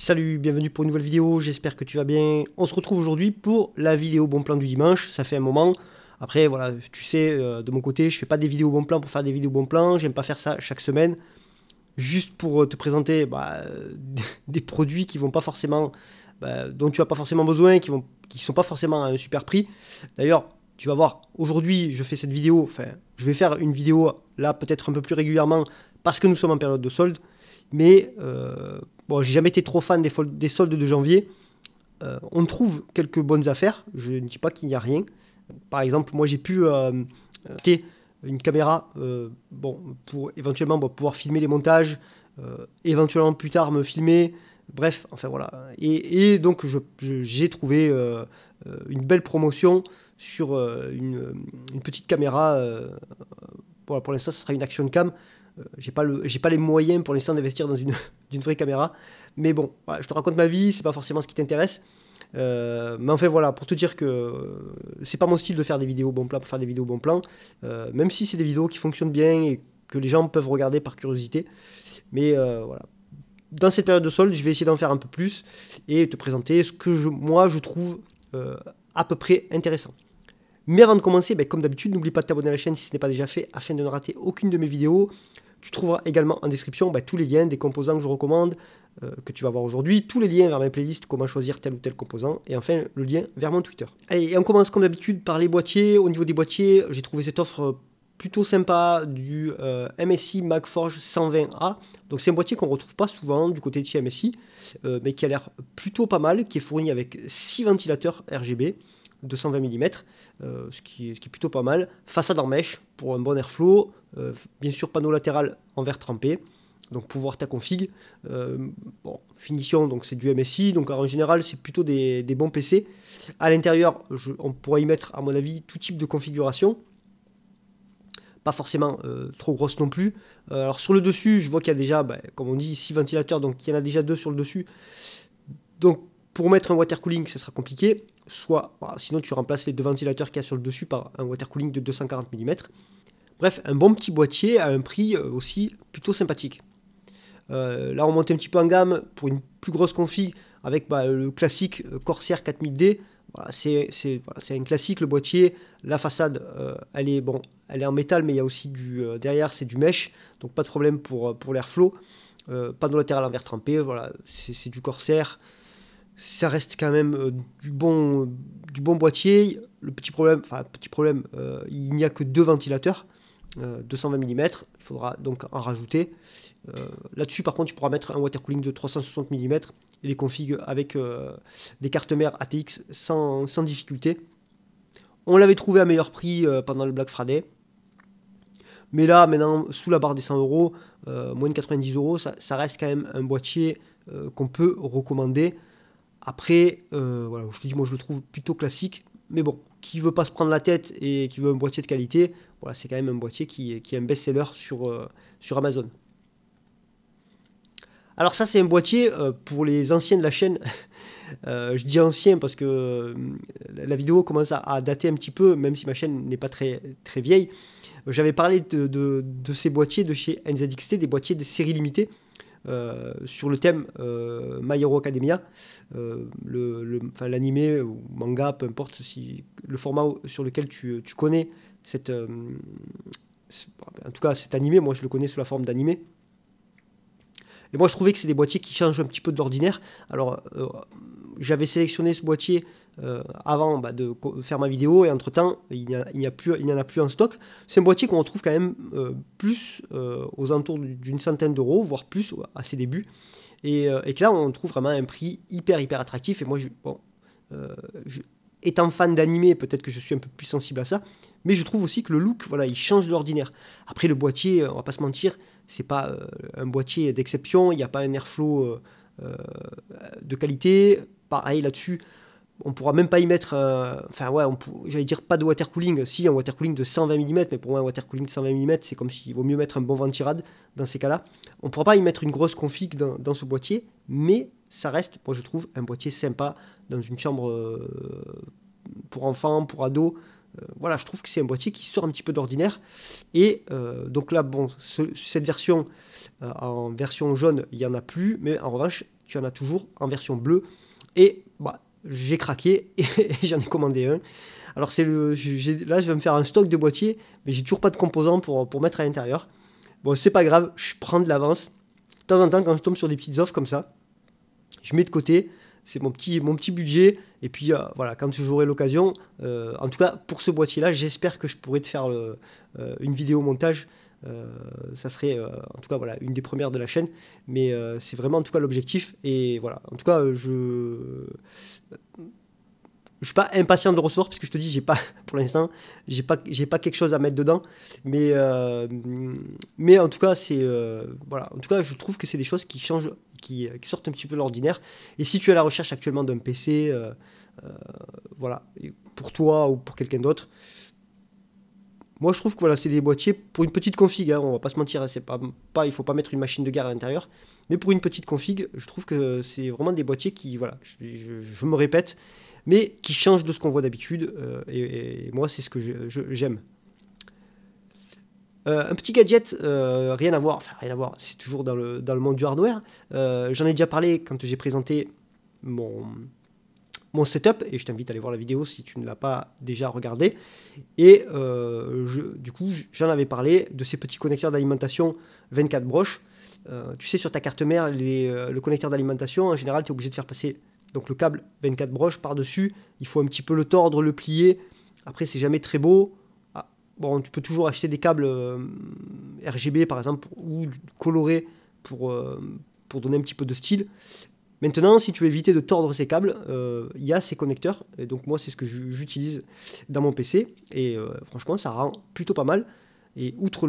Salut, bienvenue pour une nouvelle vidéo, j'espère que tu vas bien. On se retrouve aujourd'hui pour la vidéo bon plan du dimanche, ça fait un moment. Après, voilà, tu sais, euh, de mon côté, je fais pas des vidéos bon plan pour faire des vidéos bon plan, j'aime pas faire ça chaque semaine, juste pour euh, te présenter bah, des produits qui vont pas forcément, bah, dont tu n'as pas forcément besoin, qui ne sont pas forcément à un super prix. D'ailleurs, tu vas voir, aujourd'hui, je fais cette vidéo, enfin, je vais faire une vidéo là peut-être un peu plus régulièrement parce que nous sommes en période de solde. Mais euh, bon, j'ai jamais été trop fan des, soldes de janvier. Euh, on trouve quelques bonnes affaires. Je ne dis pas qu'il n'y a rien. Par exemple, moi j'ai pu euh, acheter une caméra bon, pour éventuellement pouvoir filmer les montages, éventuellement plus tard me filmer. Bref, enfin voilà. Et, donc j'ai trouvé une belle promotion sur une, petite caméra. pour, pour l'instant, ce sera une Action Cam euh, j'ai pas, pas les moyens pour l'instant d'investir dans une, vraie caméra. Mais bon, je te raconte ma vie, c'est pas forcément ce qui t'intéresse. Euh, mais fait voilà, pour te dire que euh, c'est pas mon style de faire des vidéos bon plan pour faire des vidéos bon plan, même si c'est des vidéos qui fonctionnent bien et que les gens peuvent regarder par curiosité. Mais voilà, dans cette période de solde, je vais essayer d'en faire un peu plus et te présenter ce que moi je trouve à peu près intéressant. Mais avant de commencer, ben, comme d'habitude, n'oublie pas de t'abonner à la chaîne si ce n'est pas déjà fait afin de ne rater aucune de mes vidéos. Tu trouveras également en description bah, tous les liens des composants que je recommande, euh, que tu vas voir aujourd'hui, tous les liens vers mes playlists, comment choisir tel ou tel composant, et enfin le lien vers mon Twitter. Allez, on commence comme d'habitude par les boîtiers. Au niveau des boîtiers, j'ai trouvé cette offre euh, plutôt sympa du euh, MSI Magforge 120A. Donc c'est un boîtier qu'on ne retrouve pas souvent du côté de chez MSI, mais qui a l'air plutôt pas mal, qui est fourni avec 6 ventilateurs RGB de 120 mm euh, ce, qui est, plutôt pas mal. Façade en mèche pour un bon airflow, euh, bien sûr panneau latéral en verre trempé, donc pouvoir ta config. Euh, bon, finition, donc c'est du MSI, donc en général c'est plutôt des, bons PC. À l'intérieur, on pourrait y mettre à mon avis tout type de configuration. Pas forcément trop grosse non plus. alors sur le dessus, je vois qu'il y a déjà, bah, comme on dit, 6 ventilateurs, donc il y en a déjà deux sur le dessus. Donc pour mettre un water cooling, ce sera compliqué soit, bah, sinon tu remplaces les deux ventilateurs qu'il y a sur le dessus par un water cooling de 240 mm. Bref, un bon petit boîtier à un prix euh, aussi plutôt sympathique. Euh, là, on monte un petit peu en gamme pour une plus grosse config avec bah, le classique euh, Corsair 4000D. c'est un classique le boîtier. La façade, elle, est, bon, elle est en métal, mais il y a aussi du derrière, c'est du mesh, donc pas de problème pour, pour l'airflow. panneau latéral en verre trempé, voilà, c'est du Corsair, ça reste quand même euh, du, bon, boîtier. Le petit problème, enfin, petit problème, euh, il n'y a que deux ventilateurs. 220 euh, mm, il faudra donc en rajouter. Là-dessus, par contre, tu pourras mettre un water cooling de 360 mm et les config avec des cartes mères ATX sans, sans difficulté. On l'avait trouvé à meilleur prix pendant le Black Friday. Mais là, maintenant, sous la barre des 100 euros, moins de 90 euros, ça, reste quand même un boîtier qu'on peut recommander. Après, euh, voilà, je te dis, moi je le trouve plutôt classique, mais bon, qui veut pas se prendre la tête et qui veut un boîtier de qualité, voilà, c'est quand même un boîtier qui, est un best-seller sur, euh, sur Amazon. Alors ça, c'est un boîtier euh, pour les anciens de la chaîne. je dis ancien parce que la vidéo commence à, dater un petit peu, même si ma chaîne n'est pas très, très vieille. J'avais parlé de, de, ces boîtiers de chez NZXT, des boîtiers de série limitée. Euh, sur le thème euh, My Hero Academia, euh, l'anime l'animé ou manga, peu importe si le format sur lequel tu, connais cette, en tout cas cet animé, moi je le connais sous la forme d'animé. Et moi je trouvais que c'est des boîtiers qui changent un petit peu de l'ordinaire. Alors j'avais sélectionné ce boîtier euh, avant bah, de faire ma vidéo et entre-temps, il n'y en a, plus en stock. C'est un boîtier qu'on retrouve quand même euh, plus euh, aux alentours d'une centaine d'euros, voire plus à ses débuts. Et, que là, on trouve vraiment un prix hyper, hyper attractif. Et moi, étant fan d'animé, peut-être que je suis un peu plus sensible à ça, mais je trouve aussi que le look, voilà, il change de l'ordinaire. Après, le boîtier, on va pas se mentir, c'est pas un boîtier d'exception, il n'y a pas un airflow de qualité. Pareil là-dessus, on pourra même pas y mettre, euh, enfin ouais, j'allais dire pas de water cooling, si un water cooling de 120 mm, mais pour moi un water cooling de 120 mm, c'est comme s'il vaut mieux mettre un bon ventirad dans ces cas-là. On pourra pas y mettre une grosse config dans, ce boîtier, mais ça reste, moi je trouve, un boîtier sympa dans une chambre euh, pour enfants, pour ados. Euh, voilà, je trouve que c'est un boîtier qui sort un petit peu d'ordinaire. Et donc là, bon, cette version en version jaune, il y en a plus, mais en revanche, tu en as toujours en version bleue. Et bah, j'ai craqué et j'en ai commandé un. Alors c'est là, je vais me faire un stock de boîtiers, mais j'ai toujours pas de composants pour, mettre à l'intérieur. Bon, c'est pas grave, je prends de l'avance. De temps en temps, quand je tombe sur des petites offres comme ça, je mets de côté. C'est mon petit, budget. Et puis euh, voilà, quand j'aurai l'occasion, euh, en tout cas pour ce boîtier-là, j'espère que je pourrai te faire euh, une vidéo montage euh, ça serait euh, en tout cas voilà, une des premières de la chaîne, mais euh, c'est vraiment en tout cas l'objectif. Et voilà, en tout cas, je je suis pas impatient de le recevoir parce que je te dis j'ai pas pour l'instant j'ai pas pas quelque chose à mettre dedans mais mais en tout cas c'est voilà en tout cas je trouve que c'est des choses qui changent qui, sortent un petit peu de l'ordinaire et si tu es à la recherche actuellement d'un PC voilà pour toi ou pour quelqu'un d'autre moi, je trouve que voilà, c'est des boîtiers pour une petite config. On hein, on va pas se mentir, hein, c'est pas, il faut pas mettre une machine de guerre à l'intérieur. Mais pour une petite config, je trouve que c'est vraiment des boîtiers qui, voilà, je, me répète, mais qui changent de ce qu'on voit d'habitude. Euh, et, moi, c'est ce que j'aime. Euh, un petit gadget, euh, rien à voir, enfin rien à voir, c'est toujours dans le monde du hardware. J'en ai déjà parlé quand j'ai présenté mon, setup, et je t'invite à aller voir la vidéo si tu ne l'as pas déjà regardé Et euh, du coup, j'en avais parlé de ces petits connecteurs d'alimentation 24 broches. Euh, tu sais, sur ta carte mère, les, euh, le connecteur d'alimentation, en général, tu es obligé de faire passer donc, le câble 24 broches par-dessus. Il faut un petit peu le tordre, le plier. Après, c'est jamais très beau. Ah, bon, tu peux toujours acheter des câbles RGB, par exemple, ou colorés pour, pour donner un petit peu de style. Maintenant, si tu veux éviter de tordre ces câbles, euh, il y a ces connecteurs. Et donc moi, c'est ce que j'utilise dans mon PC. Et euh, franchement, ça rend plutôt pas mal. Et outre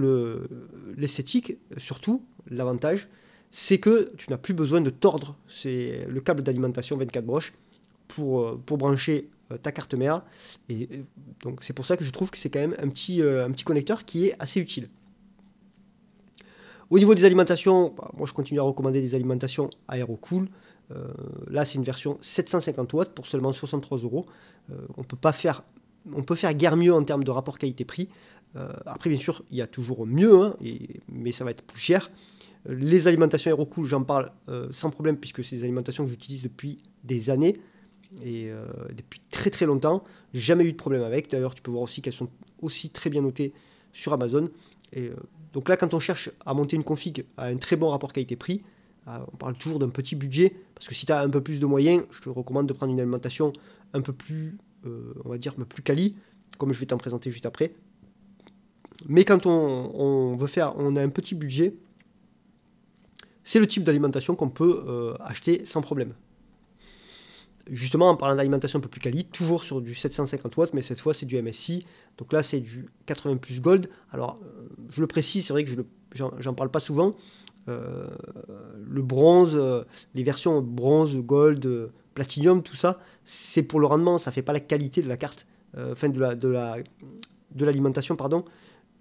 l'esthétique, surtout, l'avantage, c'est que tu n'as plus besoin de tordre le câble d'alimentation 24 broches pour, euh, brancher ta carte mère. Et, donc c'est pour ça que je trouve que c'est quand même un petit, connecteur qui est assez utile. Au niveau des alimentations, bah, moi je continue à recommander des alimentations aérocool. Euh, là, c'est une version 750 watts pour seulement 63 euros. Euh, on peut pas faire, on peut faire guère mieux en termes de rapport qualité-prix. Euh, après, bien sûr, il y a toujours mieux, hein, mais ça va être plus cher. Les alimentations Aerocool, j'en parle sans problème puisque c'est des alimentations que j'utilise depuis des années et depuis très très longtemps. Jamais eu de problème avec. D'ailleurs, tu peux voir aussi qu'elles sont aussi très bien notées sur Amazon. donc là, quand on cherche à monter une config à un très bon rapport qualité-prix, ah, on parle toujours d'un petit budget, parce que si tu as un peu plus de moyens, je te recommande de prendre une alimentation un peu plus, euh, on va dire, plus quali, comme je vais t'en présenter juste après. Mais quand on, veut faire, on a un petit budget, c'est le type d'alimentation qu'on peut euh, acheter sans problème. Justement, en parlant d'alimentation un peu plus quali, toujours sur du 750 watts, mais cette fois c'est du MSI. Donc là, c'est du 80 plus gold. Alors, euh, je le précise, c'est vrai que je j'en parle pas souvent, euh, le bronze, euh, les versions bronze, gold, platinum, tout ça, c'est pour le rendement, ça fait pas la qualité de la carte, euh, enfin de la, de la de l'alimentation, pardon.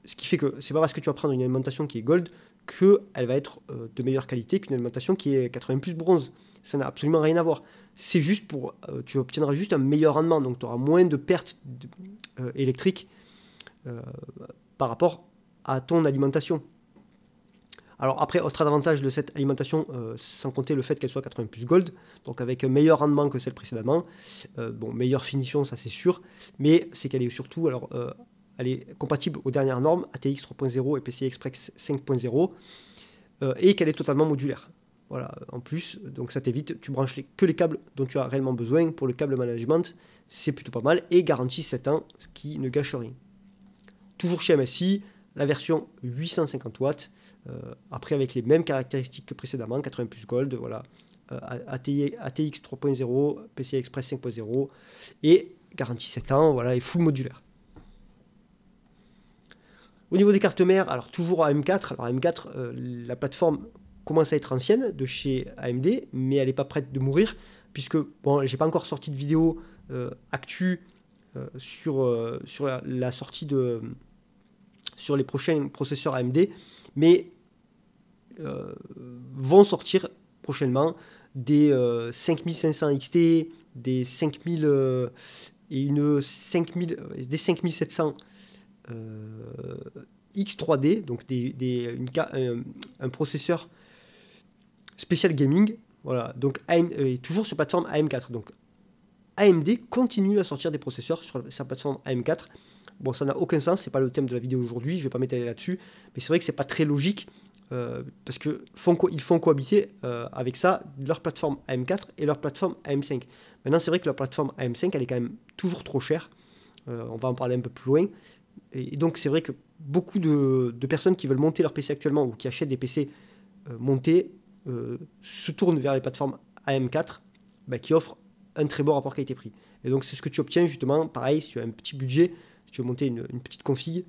Ce qui fait que c'est pas parce que tu vas prendre une alimentation qui est gold qu'elle va être de meilleure qualité qu'une alimentation qui est 80 plus bronze. Ça n'a absolument rien à voir. C'est juste pour, tu obtiendras juste un meilleur rendement, donc tu auras moins de pertes électriques par rapport à ton alimentation. Alors après, autre avantage de cette alimentation, euh, sans compter le fait qu'elle soit 80 plus gold, donc avec un meilleur rendement que celle précédemment, euh, bon, meilleure finition, ça c'est sûr, mais c'est qu'elle est surtout, alors, euh, elle est compatible aux dernières normes ATX 3.0 et PCI Express 5.0, et qu'elle est totalement modulaire. Voilà, en plus, donc ça t'évite, tu branches que les câbles dont tu as réellement besoin pour le câble management, c'est plutôt pas mal, et garantit 7 ans, ce qui ne gâche rien. Toujours chez MSI, la version 850 watts, euh, après avec les mêmes caractéristiques que précédemment, 80 plus Gold, voilà, ATX 3.0, PCI Express 5.0, et garantie 7 ans, voilà, et full modulaire. Au niveau des cartes mères, alors toujours AM4, alors 4 euh, la plateforme commence à être ancienne de chez AMD, mais elle n'est pas prête de mourir, puisque bon, j'ai pas encore sorti de vidéo euh, actu sur, sur la, sortie de, sur les prochains processeurs AMD, mais euh, vont sortir prochainement des 5500 euh, XT, des 5000 euh, et une 5000, des 5700 X3D, donc des, un, processeur spécial gaming. Voilà, donc toujours sur plateforme AM4. Donc AMD continue à sortir des processeurs sur sa plateforme AM4 Bon, ça n'a aucun sens, c'est pas le thème de la vidéo aujourd'hui, je vais pas m'étaler là-dessus, mais c'est vrai que c'est pas très logique euh, parce que font ils font cohabiter euh, avec ça leur plateforme AM4 et leur plateforme AM5. Maintenant, c'est vrai que leur plateforme AM5, elle est quand même toujours trop chère. Euh, on va en parler un peu plus loin. Et, donc, c'est vrai que beaucoup de, personnes qui veulent monter leur PC actuellement ou qui achètent des PC montés se tournent vers les plateformes AM4 bah, qui offrent un très bon rapport qualité-prix. Et donc, c'est ce que tu obtiens justement, pareil, si tu as un petit budget, si tu veux monter une, petite config, il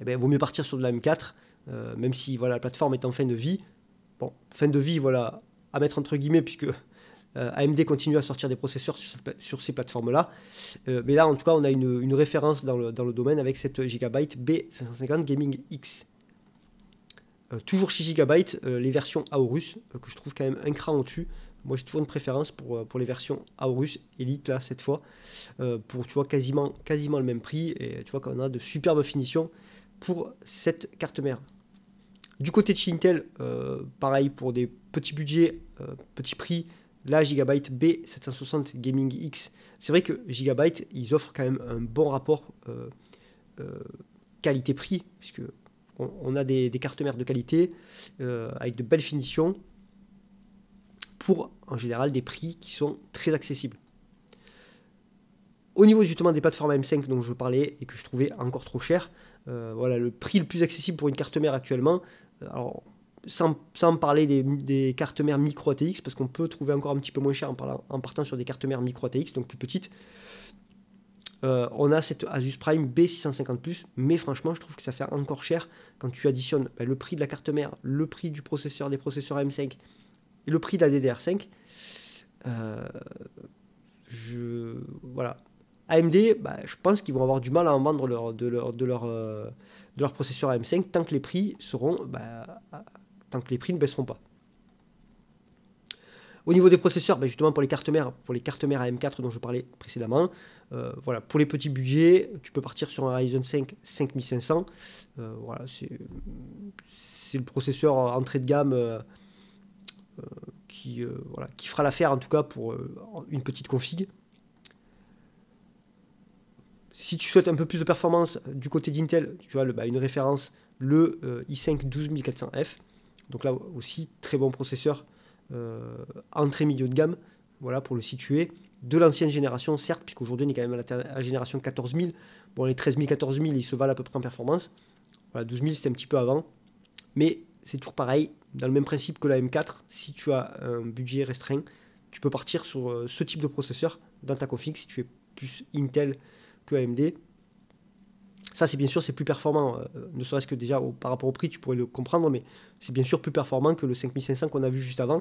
eh ben, vaut mieux partir sur de la M4, euh, même si voilà, la plateforme est en fin de vie. Bon, fin de vie, voilà, à mettre entre guillemets, puisque euh, AMD continue à sortir des processeurs sur, ces plateformes-là. Euh, mais là, en tout cas, on a une, référence dans le, dans le, domaine avec cette Gigabyte B550 Gaming X. toujours chez Gigabyte, les versions Aorus, que je trouve quand même un cran au-dessus. Moi, j'ai toujours une préférence pour, euh, pour les versions Aorus Elite, là, cette fois, euh, pour, tu vois, quasiment, quasiment le même prix. Et tu vois qu'on a de superbes finitions pour cette carte mère. Du côté de chez Intel, euh, pareil, pour des petits budgets, petits prix, la Gigabyte B760 Gaming X. C'est vrai que Gigabyte, ils offrent quand même un bon rapport qualité-prix, puisque on, a des, des cartes mères de qualité, avec de belles finitions, pour en général des prix qui sont très accessibles. Au niveau justement des plateformes M5 dont je parlais et que je trouvais encore trop cher, euh, voilà, le prix le plus accessible pour une carte mère actuellement, euh, alors sans, parler des, cartes mères micro ATX, parce qu'on peut trouver encore un petit peu moins cher en, partant sur des cartes mères micro ATX, donc plus petites, euh, on a cette Asus Prime B650+, mais franchement, je trouve que ça fait encore cher quand tu additionnes ben, le prix de la carte mère, le prix du processeur, des processeurs M5, le prix de la DDR5, euh, je, voilà. AMD, bah, je pense qu'ils vont avoir du mal à en vendre leur, de, leur, de, leur, euh, de leur processeur AM5 tant que les prix, seront, bah, tant que les prix ne baisseront pas. Au niveau des processeurs, bah, justement pour les cartes mères, pour les cartes mères AM4 dont je parlais précédemment, euh, voilà, pour les petits budgets, tu peux partir sur un Ryzen 5 5500. voilà, c'est le processeur entrée de gamme euh, qui, euh, voilà, qui fera l'affaire en tout cas pour euh, une petite config. Si tu souhaites un peu plus de performance du côté d'Intel, tu as le, bah, une référence, le i5 12400F. Donc là aussi, très bon processeur, entrée milieu de gamme, voilà pour le situer. De l'ancienne génération, certes, puisqu'aujourd'hui on est quand même à la, génération 14000. Bon, les 13000, 14000, ils se valent à peu près en performance. Voilà, 12000 c'était un petit peu avant. Mais c'est toujours pareil, dans le même principe que la M4, si tu as un budget restreint, tu peux partir sur euh, ce type de processeur dans ta config si tu es plus Intel que AMD. Ça, c'est bien sûr, c'est plus performant, euh, ne serait-ce que déjà par rapport au prix, tu pourrais le comprendre, mais c'est bien sûr plus performant que le 5500 qu'on a vu juste avant.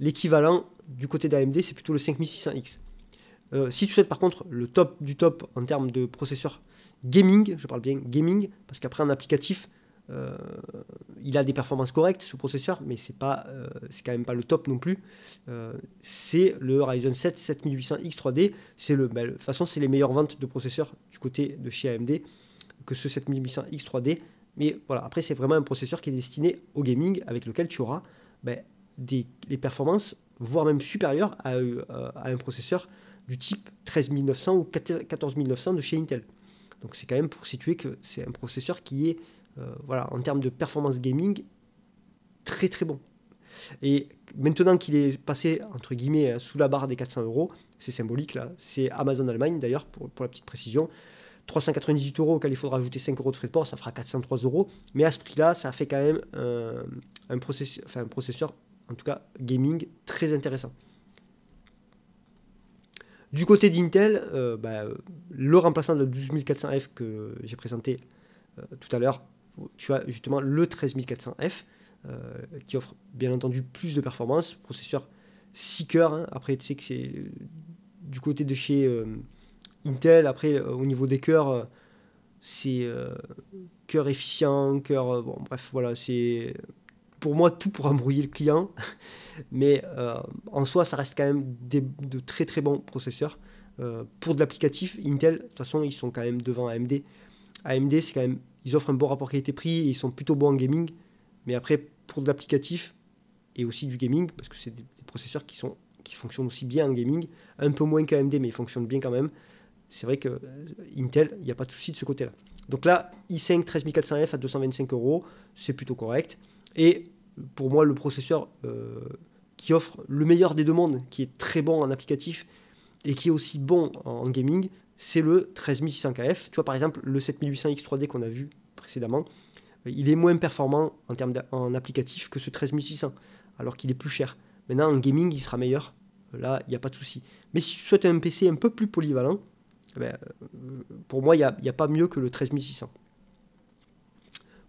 L'équivalent du côté d'AMD, c'est plutôt le 5600X. Euh, si tu souhaites par contre le top du top en termes de processeur gaming, je parle bien gaming, parce qu'après en applicatif, euh, il a des performances correctes, ce processeur, mais c'est pas, euh, c'est quand même pas le top non plus. Euh, c'est le Ryzen 7 7800X 3D. C'est le, bah, de toute façon, c'est les meilleures ventes de processeurs du côté de chez AMD que ce 7800X 3D. Mais voilà, après, c'est vraiment un processeur qui est destiné au gaming, avec lequel tu auras bah, des les performances, voire même supérieures à un processeur du type 13900 ou 14900 de chez Intel. Donc c'est quand même pour situer que c'est un processeur qui est euh, voilà, en termes de performance gaming, très très bon. Et maintenant qu'il est passé, entre guillemets, euh, sous la barre des 400 euros, c'est symbolique là, c'est Amazon Allemagne d'ailleurs, pour, la petite précision, 398 euros auquel il faudra ajouter 5 euros de frais de port, ça fera 403 euros, mais à ce prix-là, ça fait quand même euh, un, processeur, un processeur, en tout cas gaming, très intéressant. Du côté d'Intel, bah, le remplaçant de 12400F que j'ai présenté tout à l'heure, tu as justement le 13400F euh, qui offre bien entendu plus de performance, processeur 6 cœurs, hein. après tu sais que c'est euh, du côté de chez euh, Intel, après au niveau des cœurs, c'est cœur efficient, cœur, bon bref, voilà, c'est pour moi tout pour embrouiller le client, mais en soi, ça reste quand même des, de très très bons processeurs. pour de l'applicatif, Intel, de toute façon, ils sont quand même devant AMD. AMD, c'est quand même ils offrent un bon rapport qualité-prix et ils sont plutôt bons en gaming. Mais après, pour de l'applicatif et aussi du gaming, parce que c'est des, processeurs qui, sont, qui fonctionnent aussi bien en gaming, un peu moins qu'AMD, mais ils fonctionnent bien quand même. C'est vrai que euh, Intel, il n'y a pas de souci de ce côté-là. Donc là, i5 13400F à 225 euros, c'est plutôt correct. Et pour moi, le processeur euh, qui offre le meilleur des deux mondes, qui est très bon en applicatif et qui est aussi bon en gaming, c'est le 13600KF. Tu vois, par exemple, le 7800X3D qu'on a vu précédemment, euh, il est moins performant en, termes en applicatif que ce 13600, alors qu'il est plus cher. Maintenant, en gaming, il sera meilleur. Euh, là, il n'y a pas de souci. Mais si tu souhaites un PC un peu plus polyvalent, eh ben, euh, pour moi, il n'y a, pas mieux que le 13600.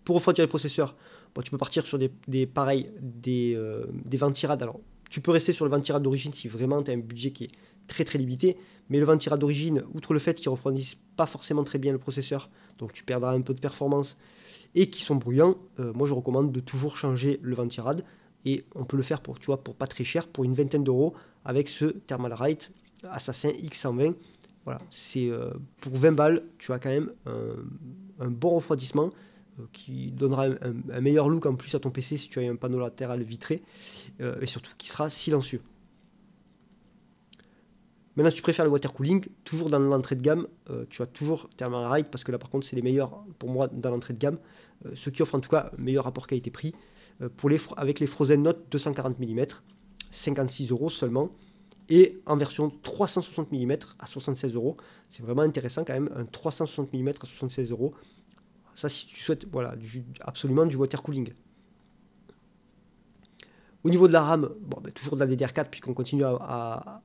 Pour refroidir les processeurs, tu peux partir sur des, des pareils, des, des Alors, tu peux rester sur le ventirade d'origine si vraiment tu as un budget qui est très très limité. Mais le ventirad d'origine, outre le fait qu'ils refroidissent pas forcément très bien le processeur, donc tu perdras un peu de performance, et qui sont bruyants, euh, moi je recommande de toujours changer le ventirad. Et on peut le faire pour, tu vois, pour pas très cher, pour une vingtaine d'euros, avec ce Thermalright Assassin X120. Voilà, c'est euh, pour 20 balles, tu as quand même un, bon refroidissement euh, qui donnera un, meilleur look en plus à ton PC si tu as un panneau latéral vitré, et surtout qui sera silencieux. Maintenant, si tu préfères le water cooling, toujours dans l'entrée de gamme, euh, tu as toujours Thermal Ride parce que là, par contre, c'est les meilleurs pour moi dans l'entrée de gamme. Euh, ce qui offre en tout cas meilleur rapport qualité-prix. Euh, pour les avec les Frozen Note 240 mm, 56 euros seulement. Et en version 360 mm à 76 euros. C'est vraiment intéressant quand même, un 360 mm à 76 euros. Ça, si tu souhaites voilà, absolument du water cooling. Au niveau de la RAM, bah, toujours de la DDR4 puisqu'on continue à,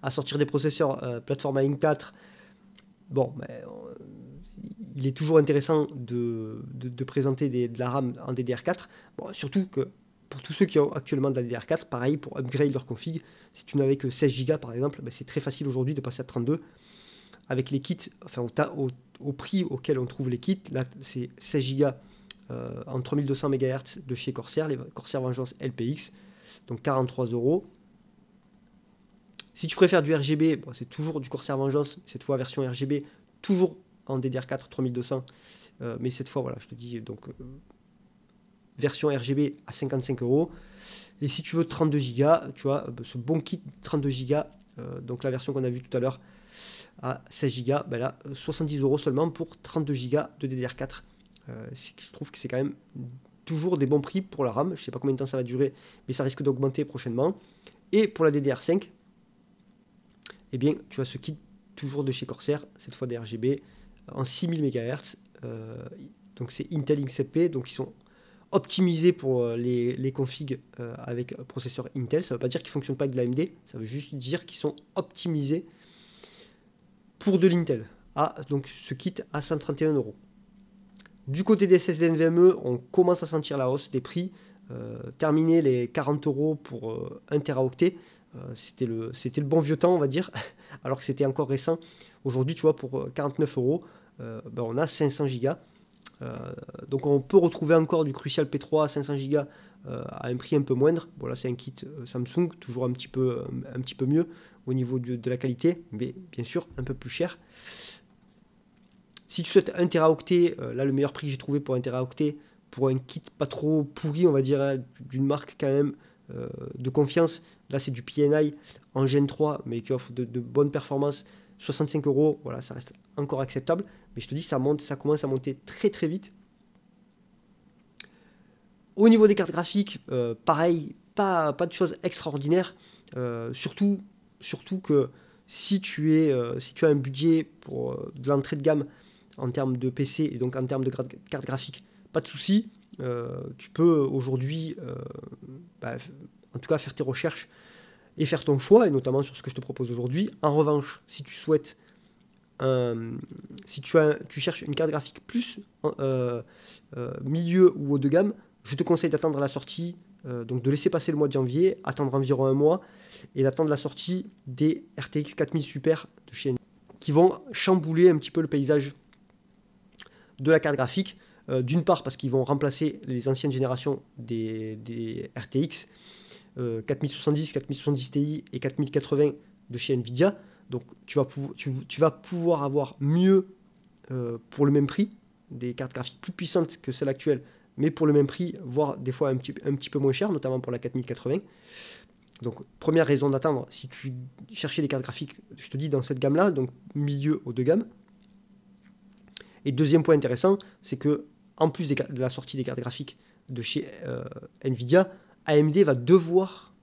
sortir des processeurs euh, plateforme AIM 4. Bon, bah, il est toujours intéressant de, présenter de la RAM en DDR4. surtout que pour tous ceux qui ont actuellement de la DDR4, pareil, pour upgrade leur config, si tu n'avais que 16 Go par exemple, bah, c'est très facile aujourd'hui de passer à 32. Avec les kits, enfin au prix auquel on trouve les kits, là c'est 16 Go euh, en 3200 MHz de chez Corsair, les Corsair Vengeance LPX, donc 43 euros. Si tu préfères du RGB, c'est toujours du Corsair Vengeance, cette fois version RGB, toujours en DDR4 3200, euh, mais cette fois, voilà, je te dis, donc, euh, version RGB à 55 euros. Et si tu veux 32 Go, tu vois, ce bon kit 32 Go, donc la version qu'on a vue tout à l'heure à 16 Go, ben 70 euros seulement pour 32 Go de DDR4 euh, je trouve que c'est quand même toujours des bons prix pour la RAM. Je ne sais pas combien de temps ça va durer, mais ça risque d'augmenter prochainement. Et pour la DDR5, eh bien, tu as ce kit toujours de chez Corsair, cette fois des RGB, en 6000 MHz. Euh, donc c'est Intel XP, donc ils sont optimisés pour euh, les, configs avec processeur Intel. Ça ne veut pas dire qu'ils ne fonctionnent pas avec de l'AMD, ça veut juste dire qu'ils sont optimisés pour de l'Intel. Ah, donc ce kit à 131 euros. Du côté des SSD NVMe, on commence à sentir la hausse des prix. Euh, terminer les 40 euros pour 1 euh, teraoctet, euh, c'était le, bon vieux temps, on va dire, alors que c'était encore récent. Aujourd'hui, tu vois, pour 49 euros, ben, on a 500 gigas. donc on peut retrouver encore du Crucial P3 à 500 gigas à un prix un peu moindre. Voilà, c'est un kit Samsung, toujours un petit peu, mieux au niveau de la qualité, mais bien sûr un peu plus cher. Si tu souhaites 1 teraoctet, euh, là le meilleur prix que j'ai trouvé pour 1 teraoctet, pour un kit pas trop pourri, on va dire, hein, d'une marque quand même euh, de confiance. Là, c'est du PNI en Gen 3, mais qui offre de, bonnes performances. 65 euros, voilà, ça reste encore acceptable. Mais je te dis, ça monte, ça commence à monter très très vite. Au niveau des cartes graphiques, euh, pareil, pas, pas de choses extraordinaires. surtout, surtout que si tu, es, si tu as un budget pour de l'entrée de gamme en termes de PC et donc en termes de carte graphique, pas de souci. Euh, tu peux aujourd'hui, euh, bah, en tout cas, faire tes recherches et faire ton choix, et notamment sur ce que je te propose aujourd'hui. En revanche, si tu souhaites, euh, si tu, as, tu cherches une carte graphique plus milieu ou haut de gamme, je te conseille d'attendre la sortie, donc de laisser passer le mois de janvier, attendre environ un mois, et d'attendre la sortie des RTX 4000 Super de chez qui vont chambouler un petit peu le paysage de la carte graphique. Euh, d'une part parce qu'ils vont remplacer les anciennes générations des, RTX 4070, 4070 Ti et 4080 de chez Nvidia. Donc tu vas, tu vas pouvoir avoir mieux euh, pour le même prix, des cartes graphiques plus puissantes que celles actuelles, mais pour le même prix, voire des fois un petit, un petit peu moins cher, notamment pour la 4080. Donc, première raison d'attendre, si tu cherchais des cartes graphiques, je te dis dans cette gamme-là, donc milieu aux de gamme, et deuxième point intéressant, c'est que en plus de la sortie des cartes graphiques de chez euh, Nvidia, AMD va devoir,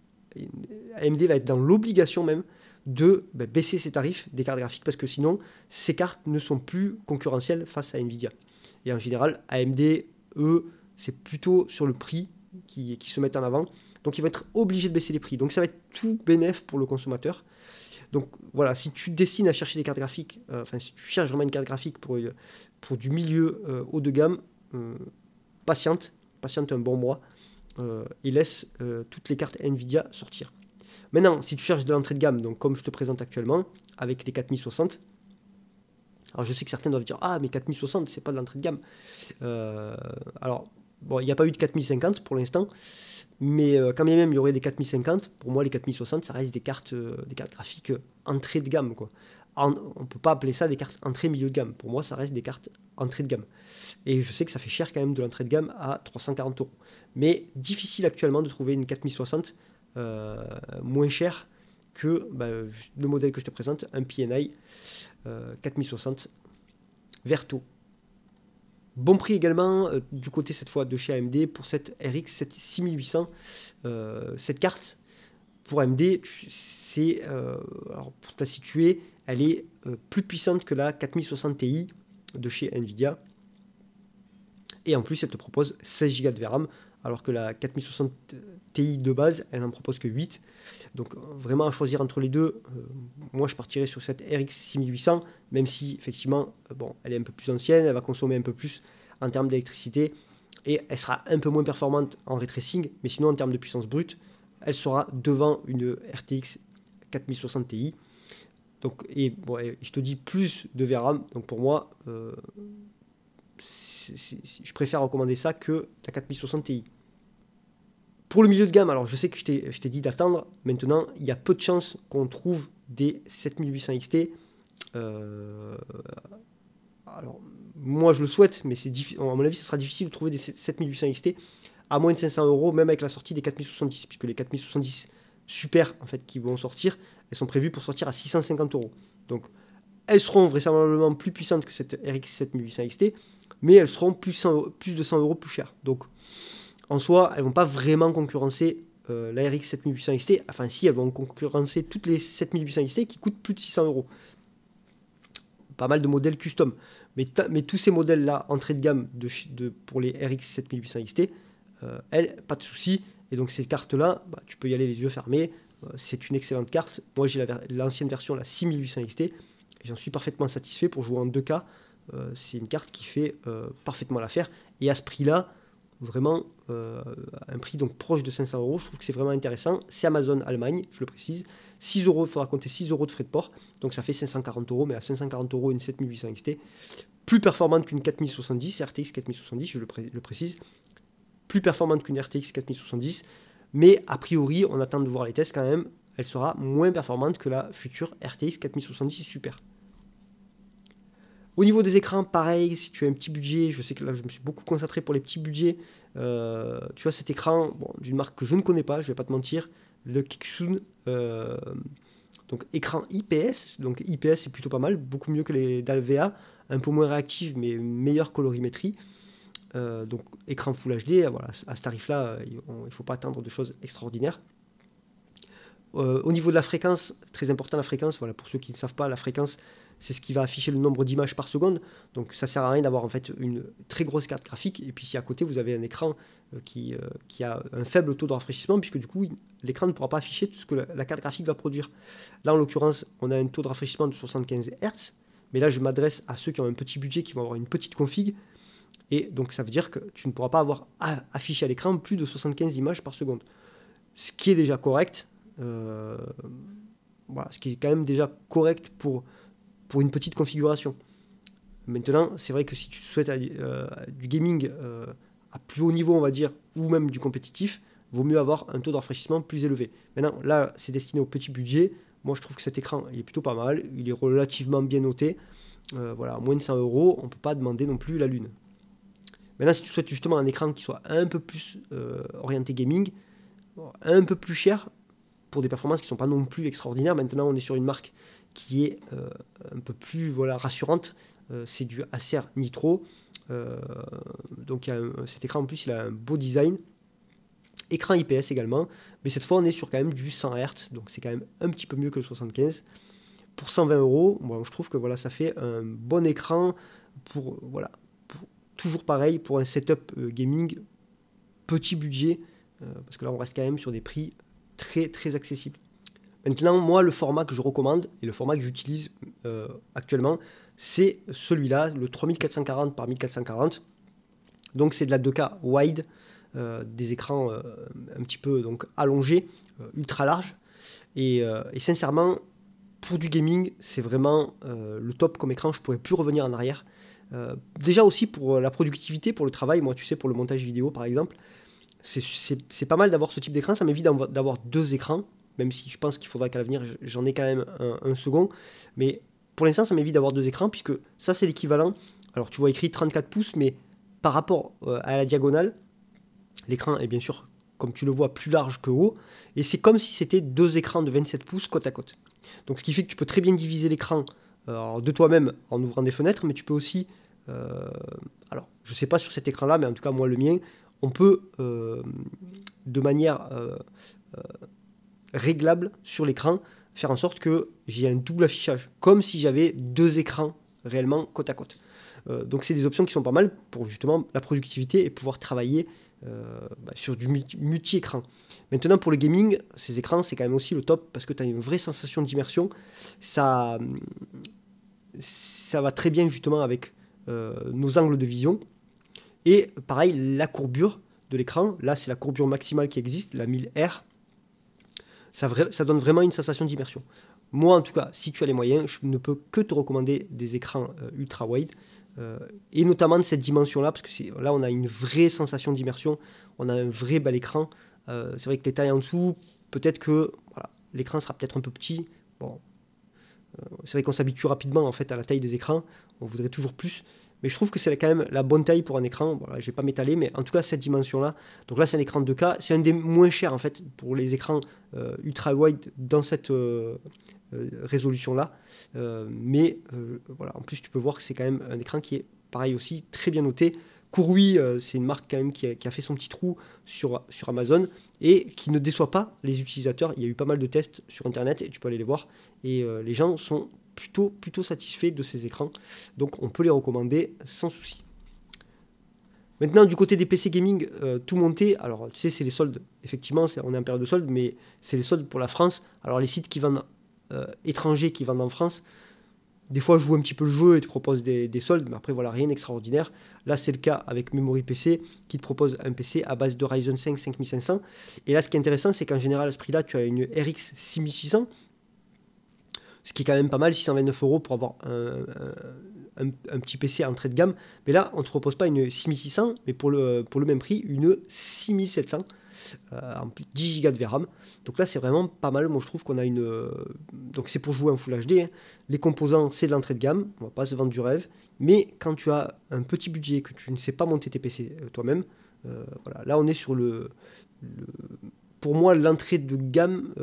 AMD va être dans l'obligation même de ben, baisser ses tarifs des cartes graphiques parce que sinon ces cartes ne sont plus concurrentielles face à Nvidia. Et en général, AMD, eux, c'est plutôt sur le prix qui, se mettent en avant. Donc ils vont être obligés de baisser les prix. Donc ça va être tout bénéf pour le consommateur. Donc voilà, si tu dessines à chercher des cartes graphiques, euh, enfin si tu cherches vraiment une carte graphique pour, euh, pour du milieu euh, haut de gamme, patiente, patiente un bon mois et laisse toutes les cartes Nvidia sortir. Maintenant, si tu cherches de l'entrée de gamme, donc comme je te présente actuellement, avec les 4060, alors je sais que certains doivent dire Ah, mais 4060, c'est pas de l'entrée de gamme. alors, Bon, il n'y a pas eu de 4050 pour l'instant, mais euh, quand même il y aurait des 4050, pour moi les 4060, ça reste des cartes, euh, des cartes graphiques euh, entrée de gamme. Quoi. on ne peut pas appeler ça des cartes entrée-milieu de gamme. Pour moi, ça reste des cartes entrée de gamme. Et je sais que ça fait cher quand même de l'entrée de gamme à 340 euros. Mais difficile actuellement de trouver une 4060 moins chère que bah, le modèle que je te présente, un PNI 4060 Verto. Bon prix également euh, du côté cette fois de chez AMD pour cette RX 6800. Euh, cette carte pour AMD, c'est euh, pour ta situer, elle est plus puissante que la 4060 Ti de chez Nvidia. Et en plus, elle te propose 16 Go de VRAM alors que la 4060 Ti de base, elle n'en propose que 8. Donc vraiment à choisir entre les deux, euh, moi je partirais sur cette RX 6800, même si effectivement, euh, bon, elle est un peu plus ancienne, elle va consommer un peu plus en termes d'électricité, et elle sera un peu moins performante en retracing, mais sinon en termes de puissance brute, elle sera devant une RTX 4060 Ti. Donc, et, je te dis plus de VRAM, donc pour moi, euh, je préfère recommander ça que la 4060 Ti. Pour le milieu de gamme, alors je sais que je t'ai dit d'attendre, maintenant il y a peu de chances qu'on trouve des 7800 XT. Euh, alors moi je le souhaite, mais à mon avis ce sera difficile de trouver des 7800 XT à moins de 500 euros, même avec la sortie des 4070, puisque les 4070 super en fait qui vont sortir, elles sont prévues pour sortir à 650 euros. Donc elles seront vraisemblablement plus puissantes que cette RX 7800 XT, mais elles seront plus, de 100 euros plus chères. Donc en soi, elles vont pas vraiment concurrencer euh, la RX 7800 XT. Enfin, si, elles vont concurrencer toutes les 7800 XT qui coûtent plus de 600 euros. Pas mal de modèles custom. Mais, tous ces modèles-là, entrée de gamme de, pour les RX 7800 XT, elles, pas de souci. Et donc, ces cartes-là, bah, tu peux y aller les yeux fermés. Euh, c'est une excellente carte. Moi, j'ai l'ancienne version, la 6800 XT. J'en suis parfaitement satisfait pour jouer en 2K. Euh, c'est une carte qui fait parfaitement l'affaire. Et à ce prix-là, vraiment euh, un prix donc proche de 500 euros. Je trouve que c'est vraiment intéressant. C'est Amazon Allemagne, je le précise. 6 euros, il faudra compter 6 euros de frais de port. Donc ça fait 540 euros, mais à 540 euros, une 7800 XT. Plus performante qu'une 4070, RTX 4070, je le, le précise. Plus performante qu'une RTX 4070, mais a priori, on attend de voir les tests quand même. Elle sera moins performante que la future RTX 4070 Super. Au niveau des écrans, pareil, si tu as un petit budget, je sais que là je me suis beaucoup concentré pour les petits budgets, euh, tu as cet écran d'une marque que je ne connais pas, je ne vais pas te mentir, le Kixun, euh, donc écran IPS, donc IPS c'est plutôt pas mal, beaucoup mieux que les d'Alvea, un peu moins réactif mais meilleure colorimétrie. Euh, donc écran Full HD, voilà, à ce tarif-là, il ne faut pas attendre de choses extraordinaires. au niveau de la fréquence, très important la fréquence, voilà, pour ceux qui ne savent pas, la fréquence c'est ce qui va afficher le nombre d'images par seconde. Donc ça sert à rien d'avoir en fait une très grosse carte graphique. Et puis si à côté vous avez un écran euh, euh, qui, a un faible taux de rafraîchissement, puisque du coup l'écran ne pourra pas afficher tout ce que la carte graphique va produire. Là en l'occurrence, on a un taux de rafraîchissement de 75 Hz. Mais là je m'adresse à ceux qui ont un petit budget, qui vont avoir une petite config. Et donc ça veut dire que tu ne pourras pas avoir affiché à l'écran plus de 75 images par seconde. Ce qui est déjà correct. Euh, ce qui est quand même déjà correct pour pour une petite configuration. Maintenant, c'est vrai que si tu souhaites euh, du gaming euh, à plus haut niveau, on va dire, ou même du compétitif, vaut mieux avoir un taux de rafraîchissement plus élevé. Maintenant, là, c'est destiné au petit budget. Moi, je trouve que cet écran, il est plutôt pas mal. Il est relativement bien noté. Euh, voilà, moins de 100 euros, on ne peut pas demander non plus la lune. Maintenant, si tu souhaites justement un écran qui soit un peu plus orienté gaming, un peu plus cher, pour des performances qui ne sont pas non plus extraordinaires, maintenant on est sur une marque qui est euh, un peu plus voilà, rassurante. Euh, c'est du Acer Nitro. Euh, donc cet écran en plus, il a un beau design. Écran IPS également, mais cette fois on est sur quand même du 100 Hz, donc c'est quand même un petit peu mieux que le 75 pour 120 euros, moi je trouve que voilà, ça fait un bon écran pour voilà, toujours pareil pour un setup gaming petit budget, parce que là on reste quand même sur des prix très très accessibles. Maintenant, moi, le format que je recommande et le format que j'utilise euh, actuellement, c'est celui-là, le 3440 par 1440. Donc, c'est de la 2K wide, euh, des écrans euh, un petit peu donc, allongés, ultra larges. Et, et, sincèrement, pour du gaming, c'est vraiment le top comme écran. Je ne pourrais plus revenir en arrière. déjà aussi pour la productivité, pour le travail. Moi, tu sais, pour le montage vidéo, par exemple, c'est pas mal d'avoir ce type d'écran. Ça m'évite d'avoir deux écrans même si je pense qu'il faudra qu'à l'avenir j'en ai quand même un, second. Mais pour l'instant, ça m'évite d'avoir deux écrans, puisque ça, c'est l'équivalent. Alors, tu vois écrit 34 pouces, mais par rapport euh, à la diagonale, l'écran est bien sûr, comme tu le vois, plus large que haut. Et c'est comme si c'était deux écrans de 27 pouces côte à côte. Donc, ce qui fait que tu peux très bien diviser l'écran euh, de toi-même en ouvrant des fenêtres, mais tu peux aussi. Euh, alors, je ne sais pas sur cet écran-là, mais en tout cas, moi, le mien, on peut, de manière réglable sur l'écran, faire en sorte que j'ai un double affichage, comme si j'avais deux écrans réellement côte à côte. Euh, donc c'est des options qui sont pas mal pour justement la productivité et pouvoir travailler euh, bah, sur du multi-écran. Maintenant pour le gaming, ces écrans c'est quand même aussi le top parce que tu as une vraie sensation d'immersion. Ça, ça va très bien justement avec euh, nos angles de vision. Et pareil, la courbure de l'écran, là c'est la courbure maximale qui existe, la 1000R ça, ça donne vraiment une sensation d'immersion. Moi, en tout cas, si tu as les moyens, je ne peux que te recommander des écrans euh, ultra wide. Euh, et notamment de cette dimension-là, parce que là, on a une vraie sensation d'immersion, on a un vrai bel écran. Euh, c'est vrai que les tailles en dessous, peut-être que l'écran sera peut-être un peu petit. Bon, c'est vrai qu'on s'habitue rapidement en fait à la taille des écrans, on voudrait toujours plus mais je trouve que c'est quand même la bonne taille pour un écran. Voilà, je vais pas m'étaler, mais en tout cas cette dimension-là. Donc là, c'est un écran 2K. C'est un des moins chers en fait pour les écrans euh, ultra wide dans cette euh, euh, résolution-là. mais voilà, en plus tu peux voir que c'est quand même un écran qui est pareil aussi très bien noté. Courui, c'est une marque quand même qui a, fait son petit trou sur, sur Amazon et qui ne déçoit pas les utilisateurs. Il y a eu pas mal de tests sur Internet et tu peux aller les voir. Et les gens sont plutôt, plutôt satisfait de ces écrans. Donc on peut les recommander sans souci. Maintenant, du côté des PC gaming, euh, tout monté. Alors, tu sais, c'est les soldes. Effectivement, c'est on est en période de soldes, mais c'est les soldes pour la France. Alors, les sites qui vendent euh, étrangers qui vendent en France, des fois, jouent un petit peu le jeu et te proposent des, soldes, mais après, voilà, rien d'extraordinaire. Là, c'est le cas avec Memory PC qui te propose un PC à base de Ryzen 5 5500. Et là, ce qui est intéressant, c'est qu'en général, à ce prix-là, tu as une RX 6600 ce qui est quand même pas mal, 629 euros pour avoir un, petit PC entrée de gamme. Mais là, on ne te propose pas une 6600, mais pour le, pour le même prix, une 6700. Euh, en plus 10 Go de VRAM. Donc là, c'est vraiment pas mal. Moi, je trouve qu'on a une. donc, c'est pour jouer en Full HD. Hein. Les composants, c'est de l'entrée de gamme. On va pas se vendre du rêve. Mais quand tu as un petit budget, que tu ne sais pas monter tes PC euh, toi-même, euh, voilà. Là, on est sur le... pour moi, l'entrée de gamme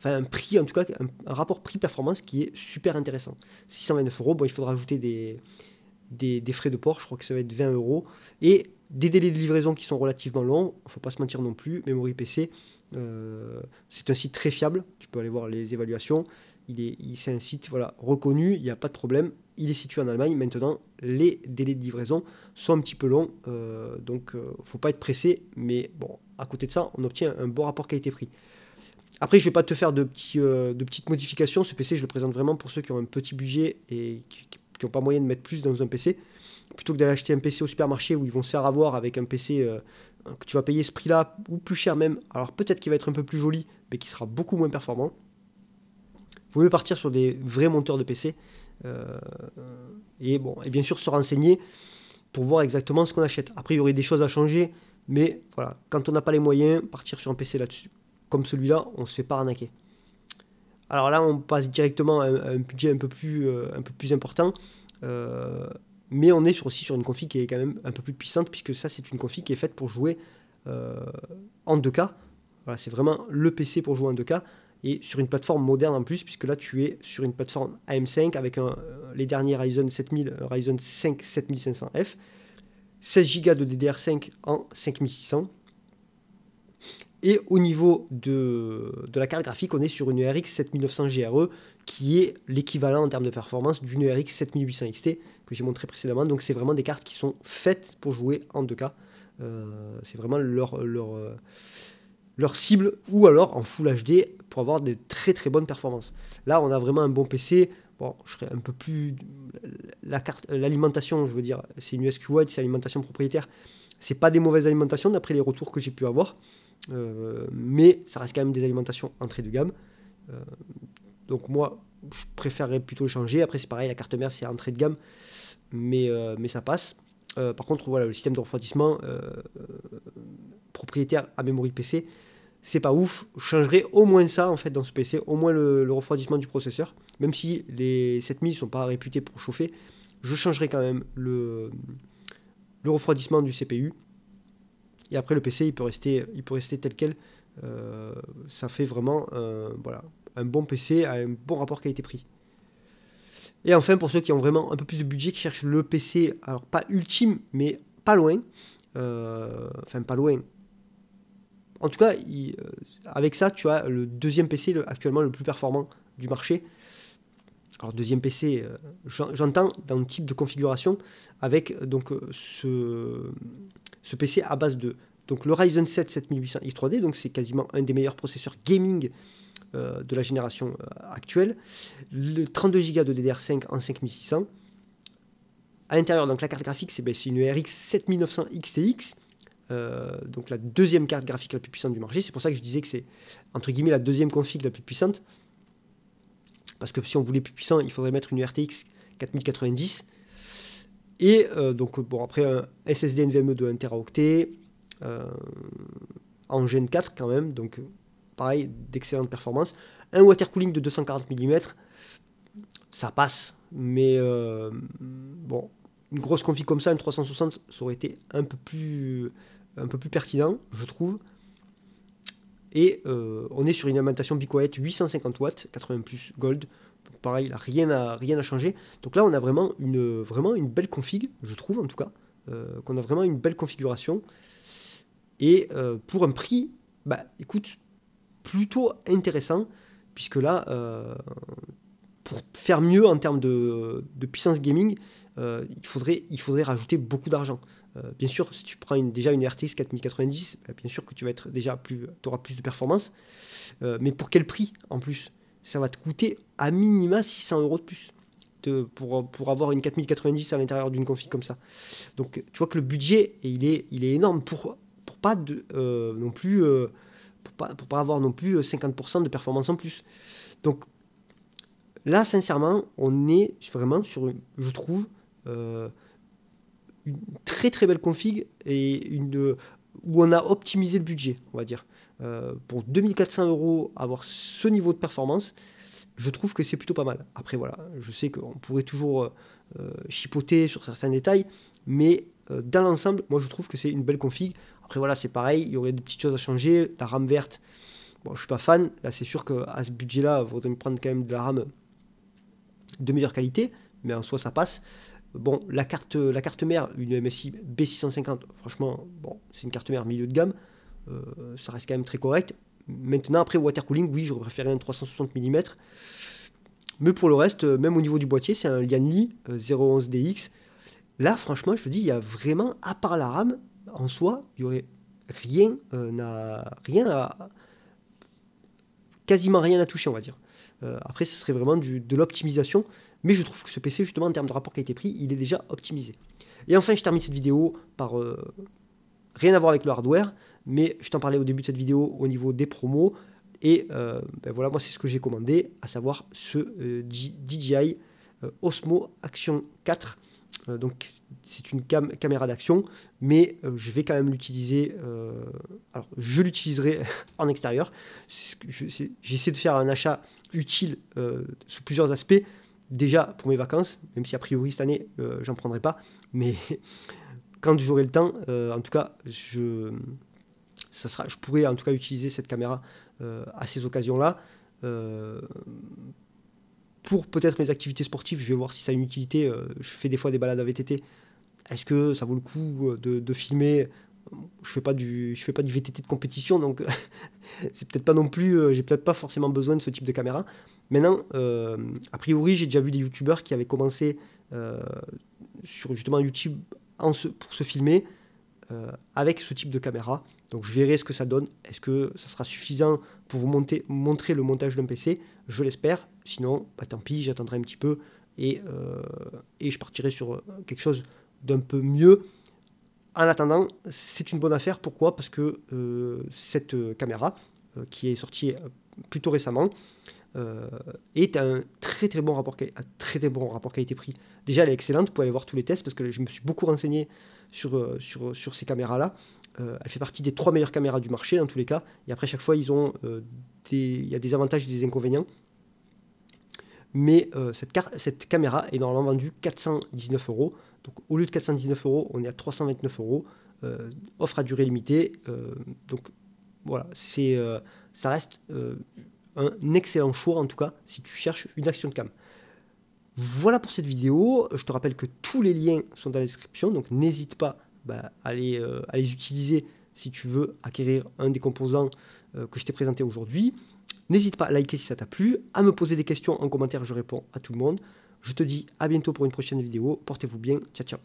enfin un prix, en tout cas un, rapport prix-performance qui est super intéressant. 629 euros, bon, il faudra ajouter des, frais de port, je crois que ça va être 20 euros, et des délais de livraison qui sont relativement longs, faut pas se mentir non plus, Memory PC, euh, c'est un site très fiable, tu peux aller voir les évaluations, il est, c'est un site voilà, reconnu, il n'y a pas de problème, il est situé en Allemagne, maintenant les délais de livraison sont un petit peu longs, euh, Donc, donc euh, ne faut pas être pressé, mais bon, à côté de ça, on obtient un bon rapport qualité-prix. Après, je ne vais pas te faire de, euh, petites modifications. Ce PC, je le présente vraiment pour ceux qui ont un petit budget et qui n'ont pas moyen de mettre plus dans un PC. Plutôt que d'aller acheter un PC au supermarché où ils vont se faire avoir avec un PC euh, que tu vas payer ce prix-là ou plus cher même. Alors peut-être qu'il va être un peu plus joli, mais qui sera beaucoup moins performant. Il vaut mieux partir sur des vrais monteurs de PC. Euh, et, bon, et bien sûr, se renseigner pour voir exactement ce qu'on achète. Après, il y aurait des choses à changer, mais voilà, quand on n'a pas les moyens, partir sur un PC là-dessus comme celui-là, on ne se fait pas arnaquer. Alors là, on passe directement à un, budget un peu plus, euh, important, euh, mais on est aussi sur une config qui est quand même un peu plus puissante, puisque ça, c'est une config qui est faite pour jouer euh, en 2K. Voilà, c'est vraiment le PC pour jouer en 2K, et sur une plateforme moderne en plus, puisque là, tu es sur une plateforme AM5 avec les derniers Ryzen 7000, Ryzen 5 7500F, 16 Go de DDR5 en 5600 et au niveau de, la carte graphique, on est sur une RX 7900 GRE qui est l'équivalent en termes de performance d'une RX 7800 XT que j'ai montré précédemment. Donc c'est vraiment des cartes qui sont faites pour jouer en 2K. Euh, c'est vraiment leur, leur, cible ou alors en Full HD pour avoir de très très bonnes performances. Là, on a vraiment un bon PC. Bon, je serais un peu plus. La carte, l'alimentation, je veux dire, c'est une usq white c'est alimentation propriétaire. C'est pas des mauvaises alimentations d'après les retours que j'ai pu avoir. Euh, mais ça reste quand même des alimentations entrée de gamme. Euh, donc moi, je préférerais plutôt le changer. Après, c'est pareil, la carte mère, c'est entrée de gamme, mais, euh, mais ça passe. par contre, voilà, le système de refroidissement propriétaire à mémoire PC, c'est pas ouf. Je changerais au moins ça en fait dans ce PC, au moins le, refroidissement du processeur. Même si les 7000 sont pas réputés pour chauffer, je changerai quand même le, le refroidissement du CPU et après, le PC, il peut rester, tel quel. Euh, ça fait vraiment voilà, un bon PC à un bon rapport qualité-prix. Et enfin, pour ceux qui ont vraiment un peu plus de budget, qui cherchent le PC, alors pas ultime, mais pas loin. Euh, enfin, pas loin. En tout cas, euh, avec ça, tu as le deuxième PC actuellement le plus performant du marché. Alors deuxième PC, j'entends dans le type de configuration avec donc ce, ce PC à base de donc le 7 7800X 3D, donc c'est quasiment un des meilleurs processeurs gaming euh, de la génération euh, actuelle. Le 32 Go de DDR5 en 5600. À l'intérieur, donc la carte graphique, c'est ben, une RX 7900 XTX. donc la deuxième carte graphique la plus puissante du marché. C'est pour ça que je disais que c'est entre guillemets la deuxième config la plus puissante. Parce que si on voulait plus puissant, il faudrait mettre une RTX 4090 et euh, donc, bon, après, un SSD NVMe de 1 Teraoctet, euh, en Gen 4 quand même, donc pareil, d'excellente performance. Un water cooling de 240 mm, ça passe, mais euh, bon, une grosse config comme ça, un 360, ça aurait été un peu plus, un peu plus pertinent, je trouve. Et on est sur une alimentation BeQuiet 850 watts, 80 plus gold, pareil, rien n'a rien à changer. Donc là, on a vraiment une, vraiment une belle config, je trouve en tout cas, euh, qu'on a vraiment une belle configuration. Et euh, pour un prix, bah, écoute, plutôt intéressant, puisque là, euh, pour faire mieux en termes de, de puissance gaming, il, faudrait, il faudrait rajouter beaucoup d'argent. bien sûr, si tu prends déjà une RTX 4090, bah, bien sûr que tu vas être déjà plus, auras plus de performance, mais pour quel prix en plus ça va te coûter à minima 600 euros de plus pour, pour avoir une 4090 à l'intérieur d'une config comme ça. Donc tu vois que le budget, il est, il est énorme pour, pour pas euh, non plus... Euh, pour pas, avoir non plus 50% euh, de performance en plus. Donc là, sincèrement, on est vraiment sur, je trouve, une très très belle config et une, où on a optimisé le budget, on va dire. Euh, pour 2400 euros, avoir ce niveau de performance, je trouve que c'est plutôt pas mal. Après, voilà, je sais qu'on pourrait toujours euh, euh, chipoter sur certains détails, mais dans l'ensemble, moi je trouve que c'est une belle config. Après, voilà, c'est pareil, il y aurait des petites choses à changer. La RAM verte, bon, je suis pas fan. Là, c'est sûr qu'à ce budget-là, il faudrait me prendre quand même de la RAM de meilleure qualité, mais en soi, ça passe. Bon, la carte, la carte mère, une MSI B650, franchement, bon, c'est une carte mère milieu de gamme. Euh, ça reste quand même très correct. Maintenant, après water cooling, oui, j'aurais préféré un 360 mm. Mais pour le reste, euh, même au niveau du boîtier, c'est un Lianli 011DX. Euh, Là, franchement, je te dis, il y a vraiment, à part la RAM, en soi, il y aurait rien, à, rien à, quasiment rien à toucher, on va dire. après, ce serait vraiment de l'optimisation. Mais je trouve que ce PC, justement, en termes de rapport qui a été pris, il est déjà optimisé. Et enfin, je termine cette vidéo par rien à voir avec le hardware, mais je t'en parlais au début de cette vidéo au niveau des promos. Et euh, ben voilà, moi c'est ce que j'ai commandé, à savoir ce euh, DJI euh, Osmo Action 4. donc c'est une caméra d'action, mais je vais quand même l'utiliser. alors je l'utiliserai en extérieur. J'essaie de faire un achat utile sous plusieurs aspects. Déjà pour mes vacances, même si a priori cette année j'en prendrai pas, mais quand j'aurai le temps, euh, en tout cas, je, ça sera, je pourrai en tout cas utiliser cette caméra euh, à ces occasions-là. Euh, pour peut-être mes activités sportives, je vais voir si ça a une utilité. je fais des fois des balades à VTT. Est-ce que ça vaut le coup de, filmer je fais pas du je fais pas du VTT de compétition donc c'est peut-être pas non plus j'ai peut-être pas forcément besoin de ce type de caméra maintenant a priori j'ai déjà vu des youtubeurs qui avaient commencé sur justement YouTube pour se filmer euh, avec ce type de caméra. Donc je verrai ce que ça donne. Est-ce que ça sera suffisant pour vous montrer le montage d'un PC Je l'espère. Sinon, bah, tant pis, j'attendrai un petit peu et, euh, je partirai sur euh, quelque chose d'un peu mieux. En attendant, c'est une bonne affaire. Pourquoi Parce que cette caméra, qui est sortie plutôt récemment, est euh, et un très très bon rapport, très, très bon rapport qualité-prix. Déjà, elle est excellente, vous pouvez aller voir tous les tests parce que je me suis beaucoup renseigné sur, euh, sur, euh, sur ces caméras-là. elle fait partie des trois meilleures caméras du marché dans tous les cas. Et après, chaque fois, ils ont des, il y a des avantages et des inconvénients. Mais cette, cette caméra est normalement vendue 419 euros. Donc au lieu de 419 euros, on est à 329 euros. offre à durée limitée. donc voilà, c'est ça reste un excellent choix en tout cas si tu cherches une action de cam. Voilà pour cette vidéo. Je te rappelle que tous les liens sont dans la description, donc n'hésite pas bah, euh, à, les, utiliser si tu veux acquérir un des composants euh, que je t'ai présenté aujourd'hui. N'hésite pas à liker si ça t'a plu, à me poser des questions en commentaire, je réponds à tout le monde. Je te dis à bientôt pour une prochaine vidéo. Portez-vous bien. Ciao, ciao.